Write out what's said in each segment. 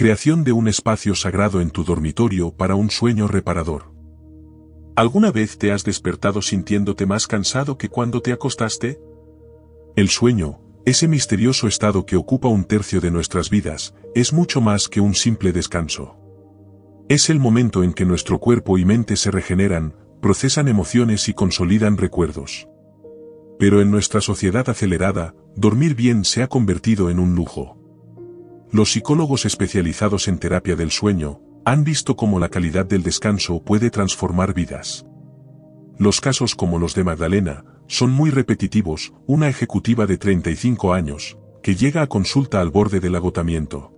Creación de un espacio sagrado en tu dormitorio para un sueño reparador. ¿Alguna vez te has despertado sintiéndote más cansado que cuando te acostaste? El sueño, ese misterioso estado que ocupa un tercio de nuestras vidas, es mucho más que un simple descanso. Es el momento en que nuestro cuerpo y mente se regeneran, procesan emociones y consolidan recuerdos. Pero en nuestra sociedad acelerada, dormir bien se ha convertido en un lujo. Los psicólogos especializados en terapia del sueño han visto cómo la calidad del descanso puede transformar vidas. Los casos como los de Magdalena son muy repetitivos, una ejecutiva de 35 años, que llega a consulta al borde del agotamiento.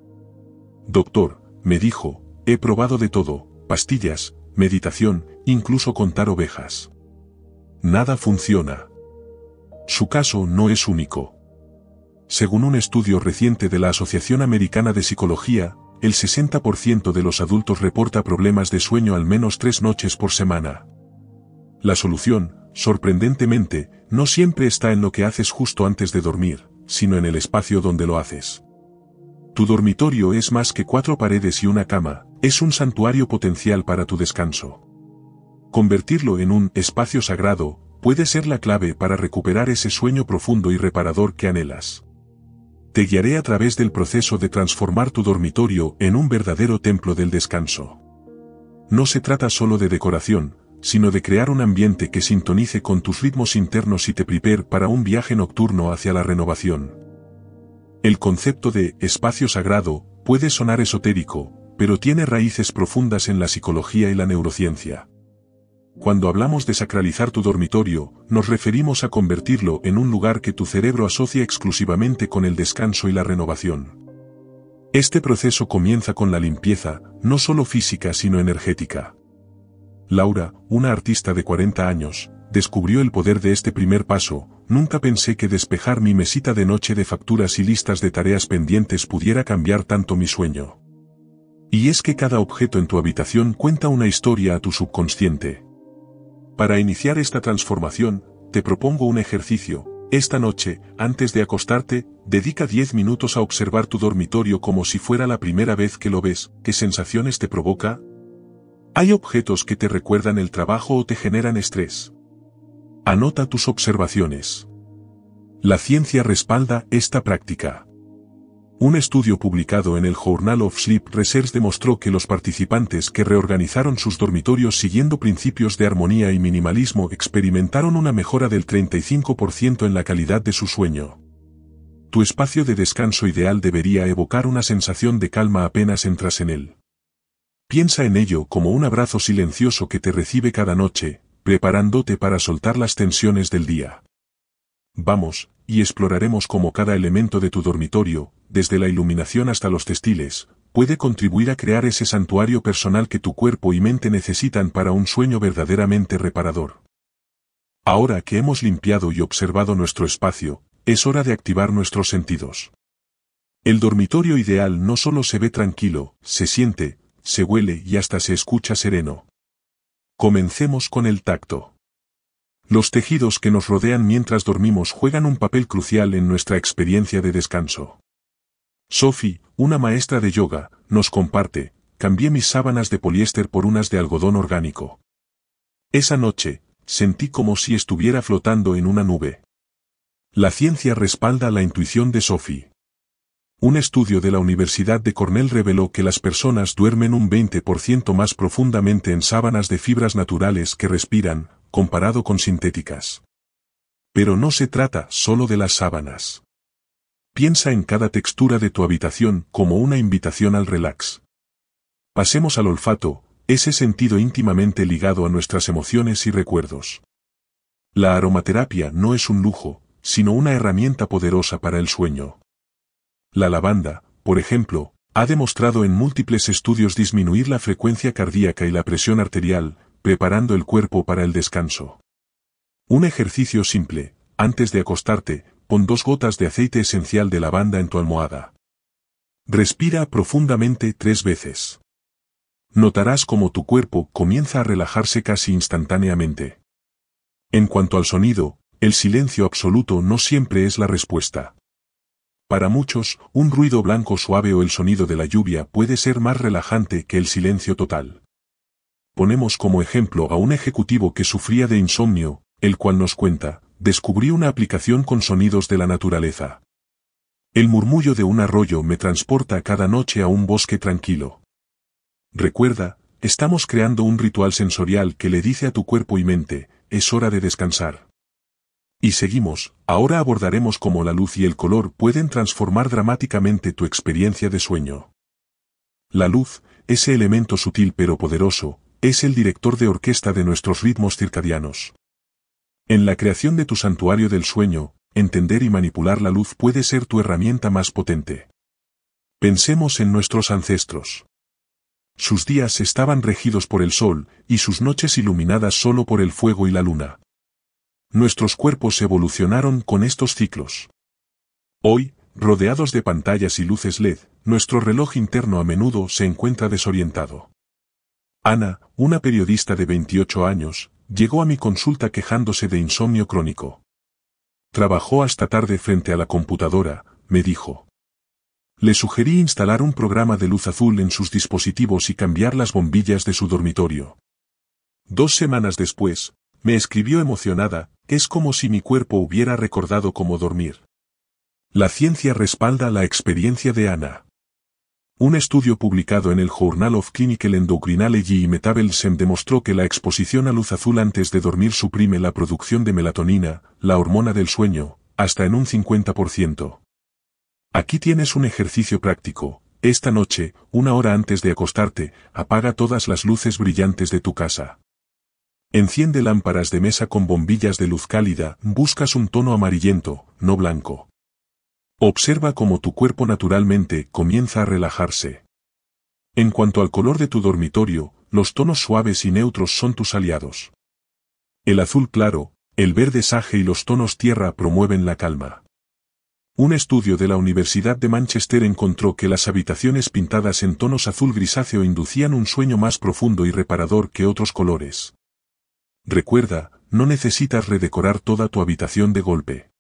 Doctor, me dijo, he probado de todo, pastillas, meditación, incluso contar ovejas. Nada funciona. Su caso no es único. Según un estudio reciente de la Asociación Americana de Psicología, el 60% de los adultos reporta problemas de sueño al menos tres noches por semana. La solución, sorprendentemente, no siempre está en lo que haces justo antes de dormir, sino en el espacio donde lo haces. Tu dormitorio es más que cuatro paredes y una cama, es un santuario potencial para tu descanso. Convertirlo en un espacio sagrado puede ser la clave para recuperar ese sueño profundo y reparador que anhelas te guiaré a través del proceso de transformar tu dormitorio en un verdadero templo del descanso. No se trata solo de decoración, sino de crear un ambiente que sintonice con tus ritmos internos y te prepare para un viaje nocturno hacia la renovación. El concepto de espacio sagrado puede sonar esotérico, pero tiene raíces profundas en la psicología y la neurociencia. Cuando hablamos de sacralizar tu dormitorio, nos referimos a convertirlo en un lugar que tu cerebro asocia exclusivamente con el descanso y la renovación. Este proceso comienza con la limpieza, no solo física sino energética. Laura, una artista de 40 años, descubrió el poder de este primer paso, nunca pensé que despejar mi mesita de noche de facturas y listas de tareas pendientes pudiera cambiar tanto mi sueño. Y es que cada objeto en tu habitación cuenta una historia a tu subconsciente. Para iniciar esta transformación, te propongo un ejercicio. Esta noche, antes de acostarte, dedica 10 minutos a observar tu dormitorio como si fuera la primera vez que lo ves. ¿Qué sensaciones te provoca? ¿Hay objetos que te recuerdan el trabajo o te generan estrés? Anota tus observaciones. La ciencia respalda esta práctica. Un estudio publicado en el Journal of Sleep Research demostró que los participantes que reorganizaron sus dormitorios siguiendo principios de armonía y minimalismo experimentaron una mejora del 35% en la calidad de su sueño. Tu espacio de descanso ideal debería evocar una sensación de calma apenas entras en él. Piensa en ello como un abrazo silencioso que te recibe cada noche, preparándote para soltar las tensiones del día. Vamos, y exploraremos cómo cada elemento de tu dormitorio, desde la iluminación hasta los textiles, puede contribuir a crear ese santuario personal que tu cuerpo y mente necesitan para un sueño verdaderamente reparador. Ahora que hemos limpiado y observado nuestro espacio, es hora de activar nuestros sentidos. El dormitorio ideal no solo se ve tranquilo, se siente, se huele y hasta se escucha sereno. Comencemos con el tacto. Los tejidos que nos rodean mientras dormimos juegan un papel crucial en nuestra experiencia de descanso. Sophie, una maestra de yoga, nos comparte, cambié mis sábanas de poliéster por unas de algodón orgánico. Esa noche, sentí como si estuviera flotando en una nube. La ciencia respalda la intuición de Sophie. Un estudio de la Universidad de Cornell reveló que las personas duermen un 20% más profundamente en sábanas de fibras naturales que respiran, comparado con sintéticas. Pero no se trata solo de las sábanas. Piensa en cada textura de tu habitación como una invitación al relax. Pasemos al olfato, ese sentido íntimamente ligado a nuestras emociones y recuerdos. La aromaterapia no es un lujo, sino una herramienta poderosa para el sueño. La lavanda, por ejemplo, ha demostrado en múltiples estudios disminuir la frecuencia cardíaca y la presión arterial, preparando el cuerpo para el descanso. Un ejercicio simple, antes de acostarte, dos gotas de aceite esencial de lavanda en tu almohada. Respira profundamente tres veces. Notarás cómo tu cuerpo comienza a relajarse casi instantáneamente. En cuanto al sonido, el silencio absoluto no siempre es la respuesta. Para muchos, un ruido blanco suave o el sonido de la lluvia puede ser más relajante que el silencio total. Ponemos como ejemplo a un ejecutivo que sufría de insomnio, el cual nos cuenta, descubrí una aplicación con sonidos de la naturaleza. El murmullo de un arroyo me transporta cada noche a un bosque tranquilo. Recuerda, estamos creando un ritual sensorial que le dice a tu cuerpo y mente, es hora de descansar. Y seguimos, ahora abordaremos cómo la luz y el color pueden transformar dramáticamente tu experiencia de sueño. La luz, ese elemento sutil pero poderoso, es el director de orquesta de nuestros ritmos circadianos. En la creación de tu santuario del sueño, entender y manipular la luz puede ser tu herramienta más potente. Pensemos en nuestros ancestros. Sus días estaban regidos por el sol, y sus noches iluminadas solo por el fuego y la luna. Nuestros cuerpos evolucionaron con estos ciclos. Hoy, rodeados de pantallas y luces LED, nuestro reloj interno a menudo se encuentra desorientado. Ana, una periodista de 28 años, Llegó a mi consulta quejándose de insomnio crónico. Trabajó hasta tarde frente a la computadora, me dijo. Le sugerí instalar un programa de luz azul en sus dispositivos y cambiar las bombillas de su dormitorio. Dos semanas después, me escribió emocionada, es como si mi cuerpo hubiera recordado cómo dormir. La ciencia respalda la experiencia de Ana. Un estudio publicado en el Journal of Clinical Endocrinology y Metabolism demostró que la exposición a luz azul antes de dormir suprime la producción de melatonina, la hormona del sueño, hasta en un 50%. Aquí tienes un ejercicio práctico. Esta noche, una hora antes de acostarte, apaga todas las luces brillantes de tu casa. Enciende lámparas de mesa con bombillas de luz cálida, buscas un tono amarillento, no blanco. Observa cómo tu cuerpo naturalmente comienza a relajarse. En cuanto al color de tu dormitorio, los tonos suaves y neutros son tus aliados. El azul claro, el verde sage y los tonos tierra promueven la calma. Un estudio de la Universidad de Manchester encontró que las habitaciones pintadas en tonos azul grisáceo inducían un sueño más profundo y reparador que otros colores. Recuerda, no necesitas redecorar toda tu habitación de golpe.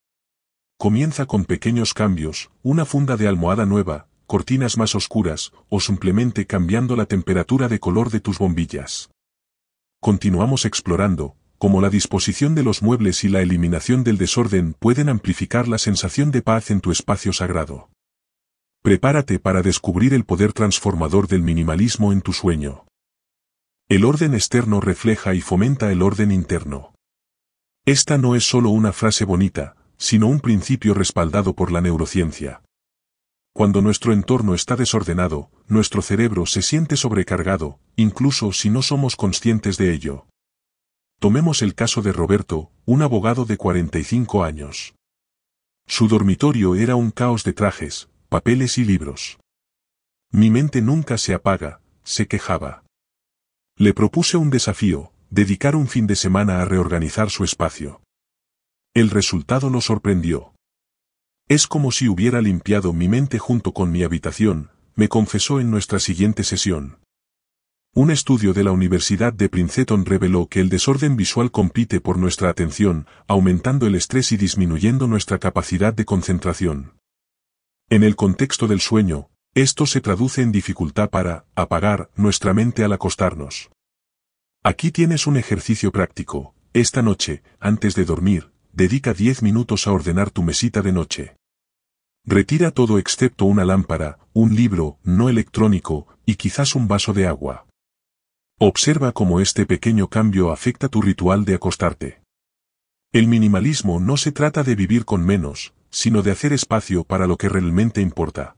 Comienza con pequeños cambios, una funda de almohada nueva, cortinas más oscuras, o simplemente cambiando la temperatura de color de tus bombillas. Continuamos explorando, cómo la disposición de los muebles y la eliminación del desorden pueden amplificar la sensación de paz en tu espacio sagrado. Prepárate para descubrir el poder transformador del minimalismo en tu sueño. El orden externo refleja y fomenta el orden interno. Esta no es solo una frase bonita, sino un principio respaldado por la neurociencia. Cuando nuestro entorno está desordenado, nuestro cerebro se siente sobrecargado, incluso si no somos conscientes de ello. Tomemos el caso de Roberto, un abogado de 45 años. Su dormitorio era un caos de trajes, papeles y libros. Mi mente nunca se apaga, se quejaba. Le propuse un desafío, dedicar un fin de semana a reorganizar su espacio. El resultado nos sorprendió. Es como si hubiera limpiado mi mente junto con mi habitación, me confesó en nuestra siguiente sesión. Un estudio de la Universidad de Princeton reveló que el desorden visual compite por nuestra atención, aumentando el estrés y disminuyendo nuestra capacidad de concentración. En el contexto del sueño, esto se traduce en dificultad para apagar nuestra mente al acostarnos. Aquí tienes un ejercicio práctico. Esta noche, antes de dormir, dedica 10 minutos a ordenar tu mesita de noche. Retira todo excepto una lámpara, un libro, no electrónico, y quizás un vaso de agua. Observa cómo este pequeño cambio afecta tu ritual de acostarte. El minimalismo no se trata de vivir con menos, sino de hacer espacio para lo que realmente importa.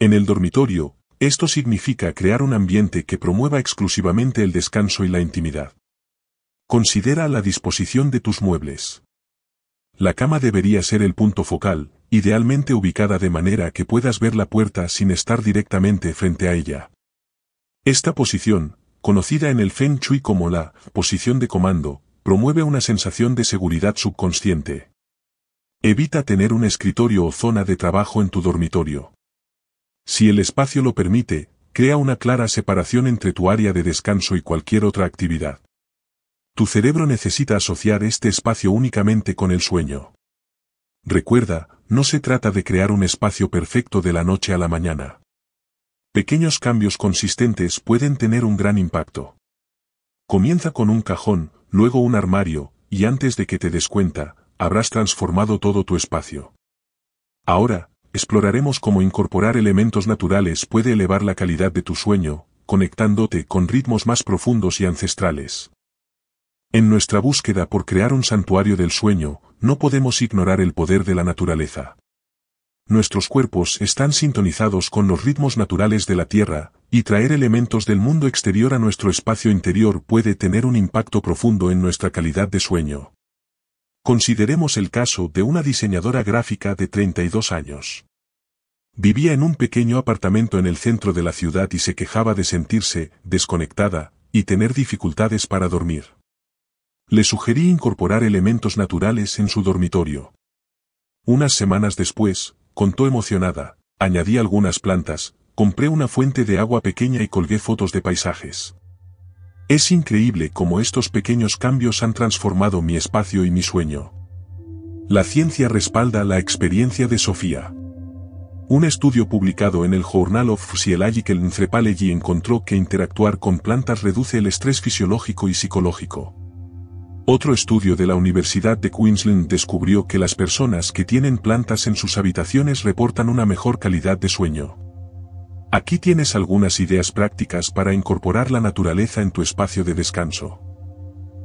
En el dormitorio, esto significa crear un ambiente que promueva exclusivamente el descanso y la intimidad. Considera la disposición de tus muebles. La cama debería ser el punto focal, idealmente ubicada de manera que puedas ver la puerta sin estar directamente frente a ella. Esta posición, conocida en el Feng Shui como la posición de comando, promueve una sensación de seguridad subconsciente. Evita tener un escritorio o zona de trabajo en tu dormitorio. Si el espacio lo permite, crea una clara separación entre tu área de descanso y cualquier otra actividad. Tu cerebro necesita asociar este espacio únicamente con el sueño. Recuerda, no se trata de crear un espacio perfecto de la noche a la mañana. Pequeños cambios consistentes pueden tener un gran impacto. Comienza con un cajón, luego un armario, y antes de que te des cuenta, habrás transformado todo tu espacio. Ahora, exploraremos cómo incorporar elementos naturales puede elevar la calidad de tu sueño, conectándote con ritmos más profundos y ancestrales. En nuestra búsqueda por crear un santuario del sueño, no podemos ignorar el poder de la naturaleza. Nuestros cuerpos están sintonizados con los ritmos naturales de la Tierra, y traer elementos del mundo exterior a nuestro espacio interior puede tener un impacto profundo en nuestra calidad de sueño. Consideremos el caso de una diseñadora gráfica de 32 años. Vivía en un pequeño apartamento en el centro de la ciudad y se quejaba de sentirse desconectada y tener dificultades para dormir le sugerí incorporar elementos naturales en su dormitorio. Unas semanas después, contó emocionada, añadí algunas plantas, compré una fuente de agua pequeña y colgué fotos de paisajes. Es increíble cómo estos pequeños cambios han transformado mi espacio y mi sueño. La ciencia respalda la experiencia de Sofía. Un estudio publicado en el Journal of Physiological encontró que interactuar con plantas reduce el estrés fisiológico y psicológico. Otro estudio de la Universidad de Queensland descubrió que las personas que tienen plantas en sus habitaciones reportan una mejor calidad de sueño. Aquí tienes algunas ideas prácticas para incorporar la naturaleza en tu espacio de descanso.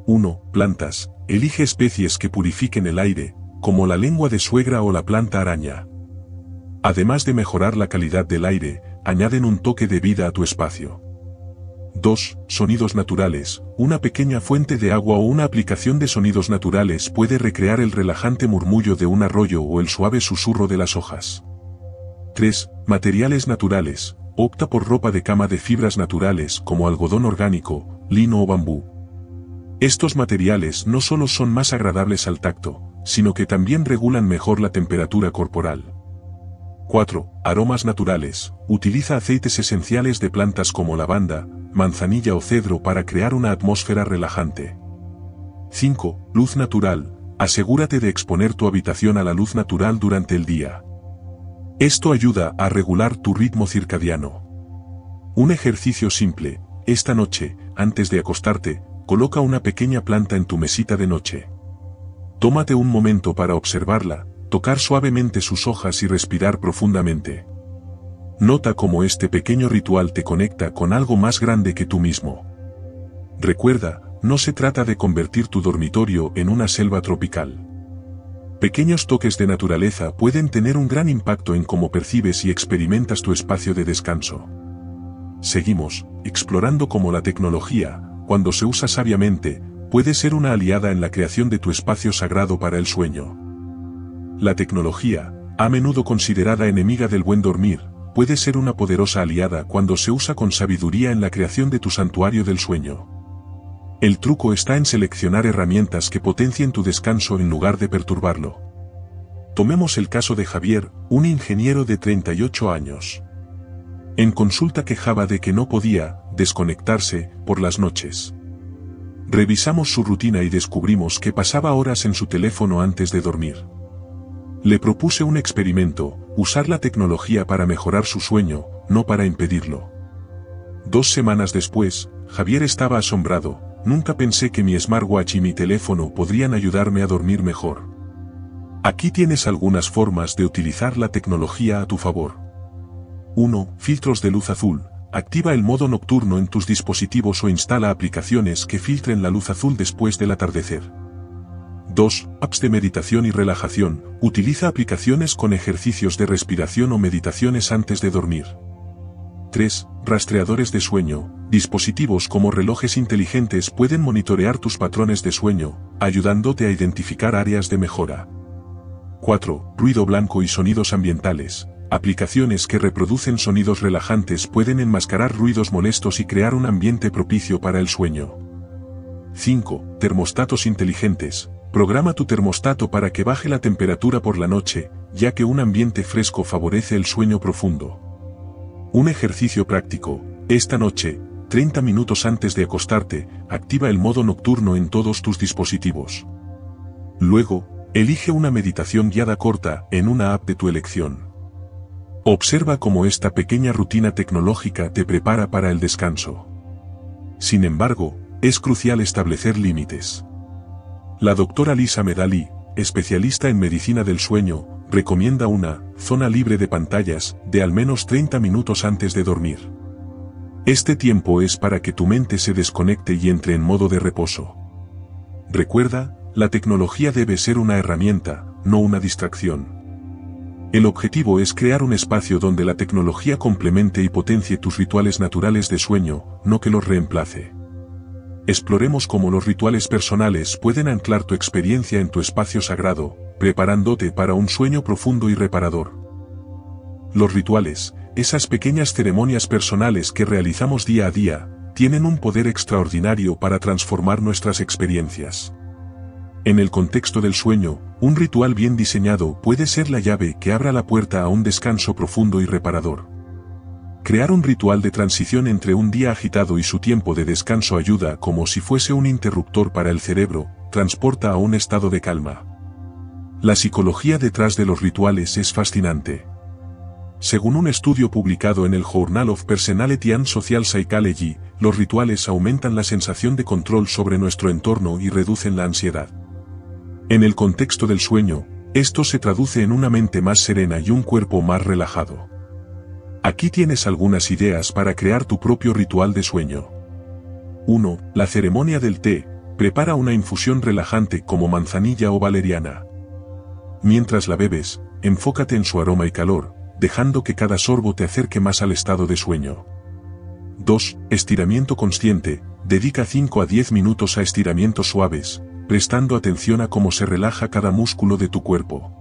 1. Plantas. Elige especies que purifiquen el aire, como la lengua de suegra o la planta araña. Además de mejorar la calidad del aire, añaden un toque de vida a tu espacio. 2. Sonidos naturales. Una pequeña fuente de agua o una aplicación de sonidos naturales puede recrear el relajante murmullo de un arroyo o el suave susurro de las hojas. 3. Materiales naturales. Opta por ropa de cama de fibras naturales como algodón orgánico, lino o bambú. Estos materiales no solo son más agradables al tacto, sino que también regulan mejor la temperatura corporal. 4. Aromas naturales. Utiliza aceites esenciales de plantas como lavanda, manzanilla o cedro para crear una atmósfera relajante. 5. Luz natural. Asegúrate de exponer tu habitación a la luz natural durante el día. Esto ayuda a regular tu ritmo circadiano. Un ejercicio simple. Esta noche, antes de acostarte, coloca una pequeña planta en tu mesita de noche. Tómate un momento para observarla, tocar suavemente sus hojas y respirar profundamente. Nota cómo este pequeño ritual te conecta con algo más grande que tú mismo. Recuerda, no se trata de convertir tu dormitorio en una selva tropical. Pequeños toques de naturaleza pueden tener un gran impacto en cómo percibes y experimentas tu espacio de descanso. Seguimos, explorando cómo la tecnología, cuando se usa sabiamente, puede ser una aliada en la creación de tu espacio sagrado para el sueño. La tecnología, a menudo considerada enemiga del buen dormir, puede ser una poderosa aliada cuando se usa con sabiduría en la creación de tu santuario del sueño. El truco está en seleccionar herramientas que potencien tu descanso en lugar de perturbarlo. Tomemos el caso de Javier, un ingeniero de 38 años. En consulta quejaba de que no podía desconectarse por las noches. Revisamos su rutina y descubrimos que pasaba horas en su teléfono antes de dormir. Le propuse un experimento, usar la tecnología para mejorar su sueño, no para impedirlo. Dos semanas después, Javier estaba asombrado, nunca pensé que mi smartwatch y mi teléfono podrían ayudarme a dormir mejor. Aquí tienes algunas formas de utilizar la tecnología a tu favor. 1. Filtros de luz azul. Activa el modo nocturno en tus dispositivos o instala aplicaciones que filtren la luz azul después del atardecer. 2. Apps de meditación y relajación. Utiliza aplicaciones con ejercicios de respiración o meditaciones antes de dormir. 3. Rastreadores de sueño. Dispositivos como relojes inteligentes pueden monitorear tus patrones de sueño, ayudándote a identificar áreas de mejora. 4. Ruido blanco y sonidos ambientales. Aplicaciones que reproducen sonidos relajantes pueden enmascarar ruidos molestos y crear un ambiente propicio para el sueño. 5. Termostatos inteligentes. Programa tu termostato para que baje la temperatura por la noche, ya que un ambiente fresco favorece el sueño profundo. Un ejercicio práctico. Esta noche, 30 minutos antes de acostarte, activa el modo nocturno en todos tus dispositivos. Luego, elige una meditación guiada corta en una app de tu elección. Observa cómo esta pequeña rutina tecnológica te prepara para el descanso. Sin embargo, es crucial establecer límites. La doctora Lisa Medali, especialista en medicina del sueño, recomienda una zona libre de pantallas de al menos 30 minutos antes de dormir. Este tiempo es para que tu mente se desconecte y entre en modo de reposo. Recuerda, la tecnología debe ser una herramienta, no una distracción. El objetivo es crear un espacio donde la tecnología complemente y potencie tus rituales naturales de sueño, no que los reemplace exploremos cómo los rituales personales pueden anclar tu experiencia en tu espacio sagrado, preparándote para un sueño profundo y reparador. Los rituales, esas pequeñas ceremonias personales que realizamos día a día, tienen un poder extraordinario para transformar nuestras experiencias. En el contexto del sueño, un ritual bien diseñado puede ser la llave que abra la puerta a un descanso profundo y reparador. Crear un ritual de transición entre un día agitado y su tiempo de descanso ayuda como si fuese un interruptor para el cerebro, transporta a un estado de calma. La psicología detrás de los rituales es fascinante. Según un estudio publicado en el Journal of Personality and Social Psychology, los rituales aumentan la sensación de control sobre nuestro entorno y reducen la ansiedad. En el contexto del sueño, esto se traduce en una mente más serena y un cuerpo más relajado. Aquí tienes algunas ideas para crear tu propio ritual de sueño. 1. La ceremonia del té. Prepara una infusión relajante como manzanilla o valeriana. Mientras la bebes, enfócate en su aroma y calor, dejando que cada sorbo te acerque más al estado de sueño. 2. Estiramiento consciente. Dedica 5 a 10 minutos a estiramientos suaves, prestando atención a cómo se relaja cada músculo de tu cuerpo.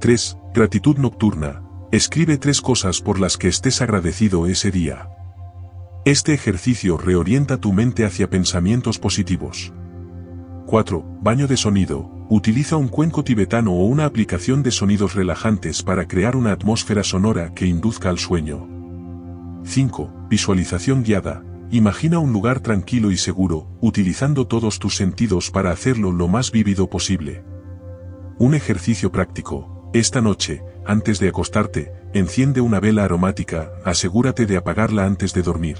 3. Gratitud nocturna. Escribe tres cosas por las que estés agradecido ese día. Este ejercicio reorienta tu mente hacia pensamientos positivos. 4. Baño de sonido. Utiliza un cuenco tibetano o una aplicación de sonidos relajantes para crear una atmósfera sonora que induzca al sueño. 5. Visualización guiada. Imagina un lugar tranquilo y seguro, utilizando todos tus sentidos para hacerlo lo más vívido posible. Un ejercicio práctico. Esta noche, antes de acostarte, enciende una vela aromática, asegúrate de apagarla antes de dormir.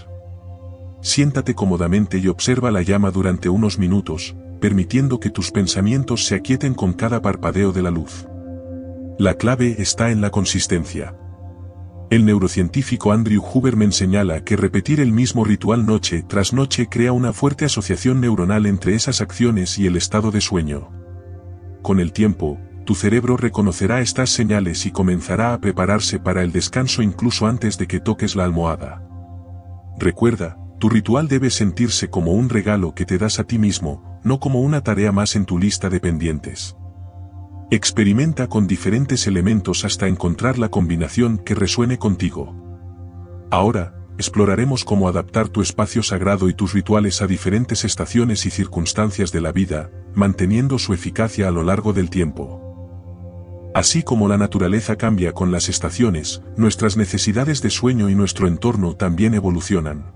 Siéntate cómodamente y observa la llama durante unos minutos, permitiendo que tus pensamientos se aquieten con cada parpadeo de la luz. La clave está en la consistencia. El neurocientífico Andrew Huberman señala que repetir el mismo ritual noche tras noche crea una fuerte asociación neuronal entre esas acciones y el estado de sueño. Con el tiempo, tu cerebro reconocerá estas señales y comenzará a prepararse para el descanso incluso antes de que toques la almohada. Recuerda, tu ritual debe sentirse como un regalo que te das a ti mismo, no como una tarea más en tu lista de pendientes. Experimenta con diferentes elementos hasta encontrar la combinación que resuene contigo. Ahora, exploraremos cómo adaptar tu espacio sagrado y tus rituales a diferentes estaciones y circunstancias de la vida, manteniendo su eficacia a lo largo del tiempo. Así como la naturaleza cambia con las estaciones, nuestras necesidades de sueño y nuestro entorno también evolucionan.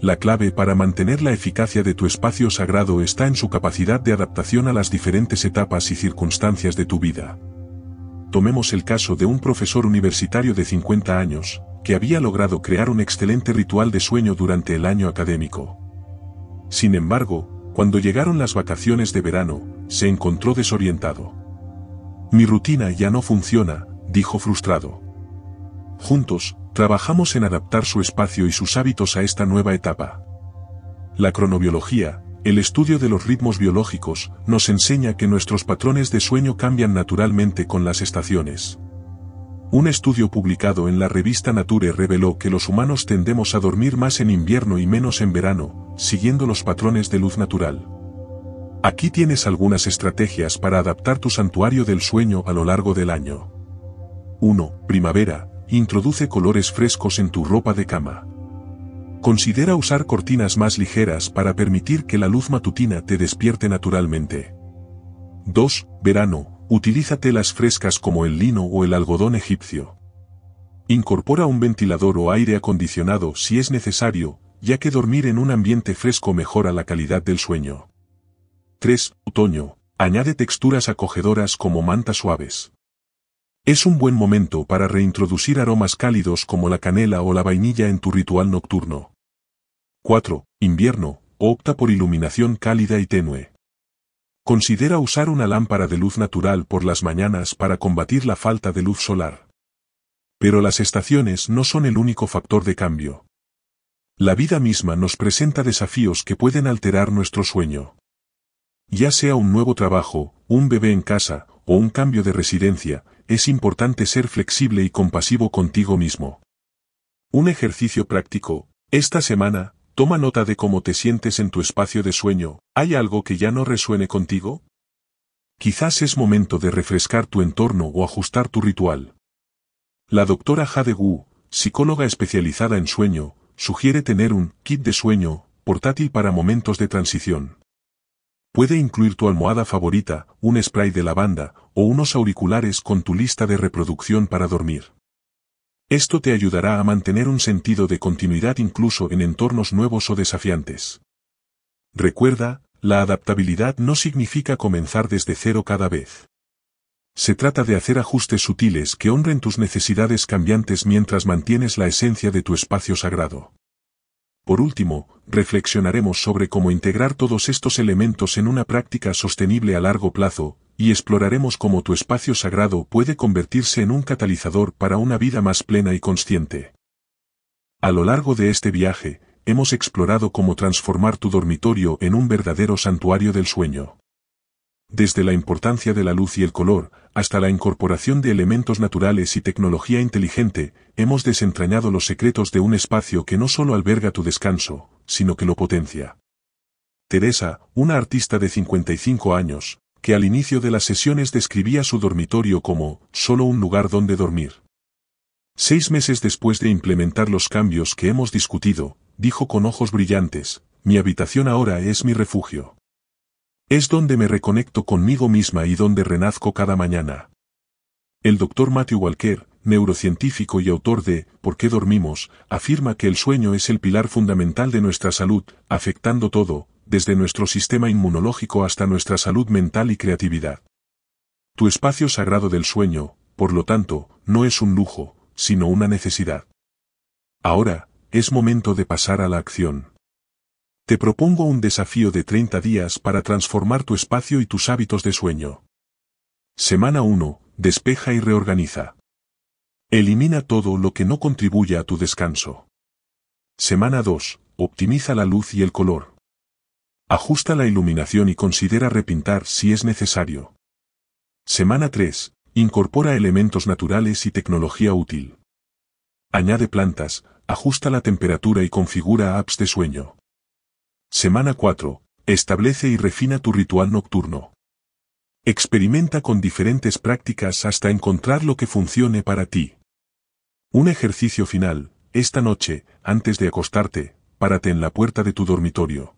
La clave para mantener la eficacia de tu espacio sagrado está en su capacidad de adaptación a las diferentes etapas y circunstancias de tu vida. Tomemos el caso de un profesor universitario de 50 años, que había logrado crear un excelente ritual de sueño durante el año académico. Sin embargo, cuando llegaron las vacaciones de verano, se encontró desorientado mi rutina ya no funciona, dijo frustrado. Juntos, trabajamos en adaptar su espacio y sus hábitos a esta nueva etapa. La cronobiología, el estudio de los ritmos biológicos, nos enseña que nuestros patrones de sueño cambian naturalmente con las estaciones. Un estudio publicado en la revista Nature reveló que los humanos tendemos a dormir más en invierno y menos en verano, siguiendo los patrones de luz natural. Aquí tienes algunas estrategias para adaptar tu santuario del sueño a lo largo del año. 1. Primavera, introduce colores frescos en tu ropa de cama. Considera usar cortinas más ligeras para permitir que la luz matutina te despierte naturalmente. 2. Verano, utiliza telas frescas como el lino o el algodón egipcio. Incorpora un ventilador o aire acondicionado si es necesario, ya que dormir en un ambiente fresco mejora la calidad del sueño. 3. Otoño. Añade texturas acogedoras como mantas suaves. Es un buen momento para reintroducir aromas cálidos como la canela o la vainilla en tu ritual nocturno. 4. Invierno. Opta por iluminación cálida y tenue. Considera usar una lámpara de luz natural por las mañanas para combatir la falta de luz solar. Pero las estaciones no son el único factor de cambio. La vida misma nos presenta desafíos que pueden alterar nuestro sueño. Ya sea un nuevo trabajo, un bebé en casa, o un cambio de residencia, es importante ser flexible y compasivo contigo mismo. Un ejercicio práctico. Esta semana, toma nota de cómo te sientes en tu espacio de sueño. ¿Hay algo que ya no resuene contigo? Quizás es momento de refrescar tu entorno o ajustar tu ritual. La doctora Jade Wu, psicóloga especializada en sueño, sugiere tener un kit de sueño portátil para momentos de transición. Puede incluir tu almohada favorita, un spray de lavanda o unos auriculares con tu lista de reproducción para dormir. Esto te ayudará a mantener un sentido de continuidad incluso en entornos nuevos o desafiantes. Recuerda, la adaptabilidad no significa comenzar desde cero cada vez. Se trata de hacer ajustes sutiles que honren tus necesidades cambiantes mientras mantienes la esencia de tu espacio sagrado. Por último, reflexionaremos sobre cómo integrar todos estos elementos en una práctica sostenible a largo plazo, y exploraremos cómo tu espacio sagrado puede convertirse en un catalizador para una vida más plena y consciente. A lo largo de este viaje, hemos explorado cómo transformar tu dormitorio en un verdadero santuario del sueño. Desde la importancia de la luz y el color, hasta la incorporación de elementos naturales y tecnología inteligente, hemos desentrañado los secretos de un espacio que no solo alberga tu descanso, sino que lo potencia. Teresa, una artista de 55 años, que al inicio de las sesiones describía su dormitorio como solo un lugar donde dormir. Seis meses después de implementar los cambios que hemos discutido, dijo con ojos brillantes, mi habitación ahora es mi refugio. Es donde me reconecto conmigo misma y donde renazco cada mañana. El doctor Matthew Walker, neurocientífico y autor de ¿Por qué dormimos?, afirma que el sueño es el pilar fundamental de nuestra salud, afectando todo, desde nuestro sistema inmunológico hasta nuestra salud mental y creatividad. Tu espacio sagrado del sueño, por lo tanto, no es un lujo, sino una necesidad. Ahora, es momento de pasar a la acción. Te propongo un desafío de 30 días para transformar tu espacio y tus hábitos de sueño. Semana 1. Despeja y reorganiza. Elimina todo lo que no contribuya a tu descanso. Semana 2. Optimiza la luz y el color. Ajusta la iluminación y considera repintar si es necesario. Semana 3. Incorpora elementos naturales y tecnología útil. Añade plantas, ajusta la temperatura y configura apps de sueño. Semana 4. Establece y refina tu ritual nocturno. Experimenta con diferentes prácticas hasta encontrar lo que funcione para ti. Un ejercicio final, esta noche, antes de acostarte, párate en la puerta de tu dormitorio.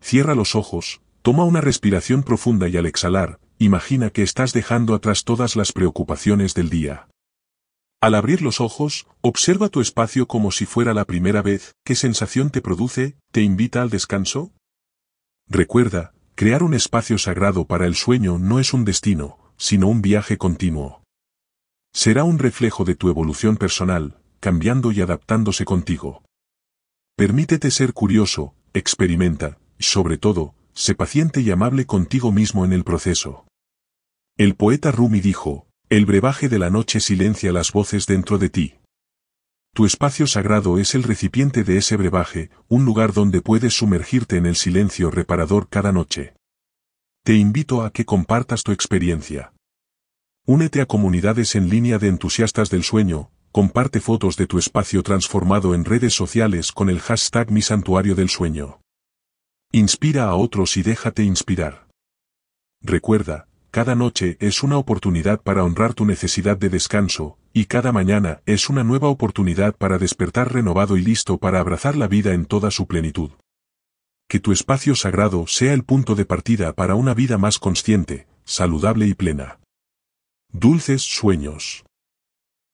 Cierra los ojos, toma una respiración profunda y al exhalar, imagina que estás dejando atrás todas las preocupaciones del día. Al abrir los ojos, observa tu espacio como si fuera la primera vez, ¿qué sensación te produce? ¿Te invita al descanso? Recuerda, crear un espacio sagrado para el sueño no es un destino, sino un viaje continuo. Será un reflejo de tu evolución personal, cambiando y adaptándose contigo. Permítete ser curioso, experimenta, y sobre todo, sé paciente y amable contigo mismo en el proceso. El poeta Rumi dijo, el brebaje de la noche silencia las voces dentro de ti. Tu espacio sagrado es el recipiente de ese brebaje, un lugar donde puedes sumergirte en el silencio reparador cada noche. Te invito a que compartas tu experiencia. Únete a comunidades en línea de entusiastas del sueño, comparte fotos de tu espacio transformado en redes sociales con el hashtag Mi Santuario del Sueño. Inspira a otros y déjate inspirar. Recuerda, cada noche es una oportunidad para honrar tu necesidad de descanso, y cada mañana es una nueva oportunidad para despertar renovado y listo para abrazar la vida en toda su plenitud. Que tu espacio sagrado sea el punto de partida para una vida más consciente, saludable y plena. Dulces sueños.